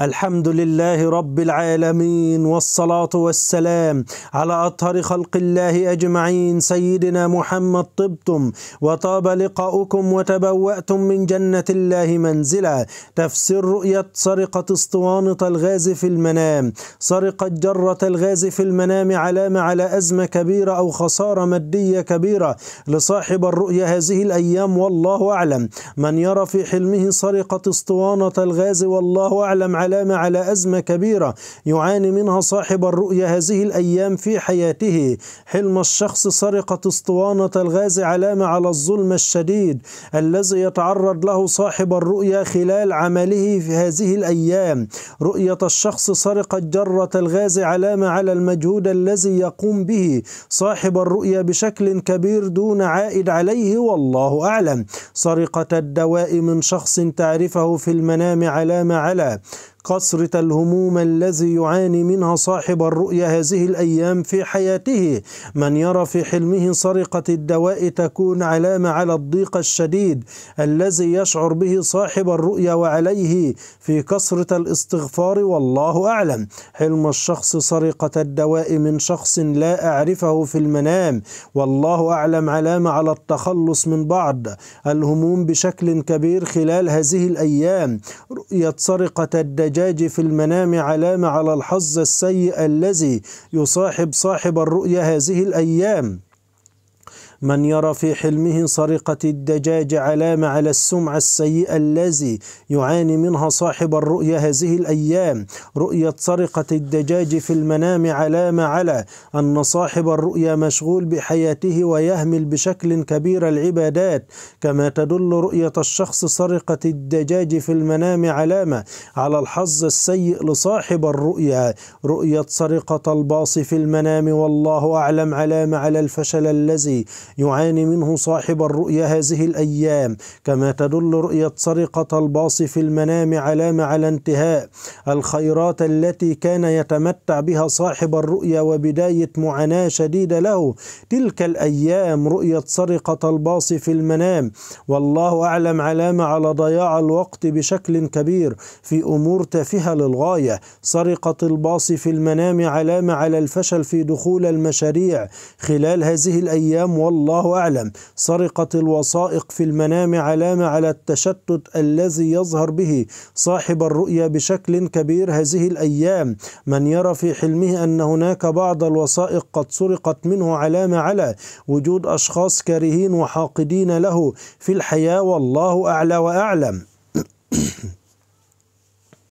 الحمد لله رب العالمين والصلاة والسلام على أطهر خلق الله أجمعين سيدنا محمد طبتم وطاب لقاؤكم وتبوأتم من جنة الله منزلا تفسير رؤية سرقة اسطوانة الغاز في المنام سرقت جرة الغاز في المنام علامة على أزمة كبيرة أو خسارة مادية كبيرة لصاحب الرؤية هذه الأيام والله أعلم من يرى في حلمه سرقة اسطوانة الغاز والله أعلم العلامة على أزمة كبيرة يعاني منها صاحب الرؤية هذه الأيام في حياته حلم الشخص سرقة اسطوانة الغاز علامة على الظلم الشديد الذي يتعرض له صاحب الرؤية خلال عمله في هذه الأيام رؤية الشخص سرقة جرة الغاز علامة على المجهود الذي يقوم به صاحب الرؤية بشكل كبير دون عائد عليه والله أعلم سرقة الدواء من شخص تعرفه في المنام علامة على قصرة الهموم الذي يعاني منها صاحب الرؤية هذه الأيام في حياته من يرى في حلمه سرقة الدواء تكون علامة على الضيق الشديد الذي يشعر به صاحب الرؤية وعليه في كسرة الاستغفار والله أعلم حلم الشخص سرقة الدواء من شخص لا أعرفه في المنام والله أعلم علامة على التخلص من بعض الهموم بشكل كبير خلال هذه الأيام رؤية سرقة الدجاج الزجاج في المنام علامة على الحظ السيء الذي يصاحب صاحب الرؤيا هذه الأيام من يرى في حلمه سرقة الدجاج علامة على السمعة السيئة الذي يعاني منها صاحب الرؤيا هذه الأيام رؤية سرقة الدجاج في المنام علامة على أن صاحب الرؤيا مشغول بحياته ويهمل بشكل كبير العبادات كما تدل رؤية الشخص سرقة الدجاج في المنام علامة على الحظ السيء لصاحب الرؤيا رؤية سرقة الباص في المنام والله أعلم علامة على الفشل الذي يعاني منه صاحب الرؤيا هذه الأيام كما تدل رؤية سرقة الباص في المنام علامة على انتهاء الخيرات التي كان يتمتع بها صاحب الرؤيا وبداية معاناة شديدة له تلك الأيام رؤية سرقة الباص في المنام والله أعلم علامة على ضياع الوقت بشكل كبير في أمور تافهة للغاية سرقة الباص في المنام علامة على الفشل في دخول المشاريع خلال هذه الأيام والله والله أعلم سرقت الوثائق في المنام علامة على التشتت الذي يظهر به صاحب الرؤيا بشكل كبير هذه الأيام من يرى في حلمه أن هناك بعض الوثائق قد سرقت منه علامة على وجود أشخاص كارهين وحاقدين له في الحياة والله أعلى وأعلم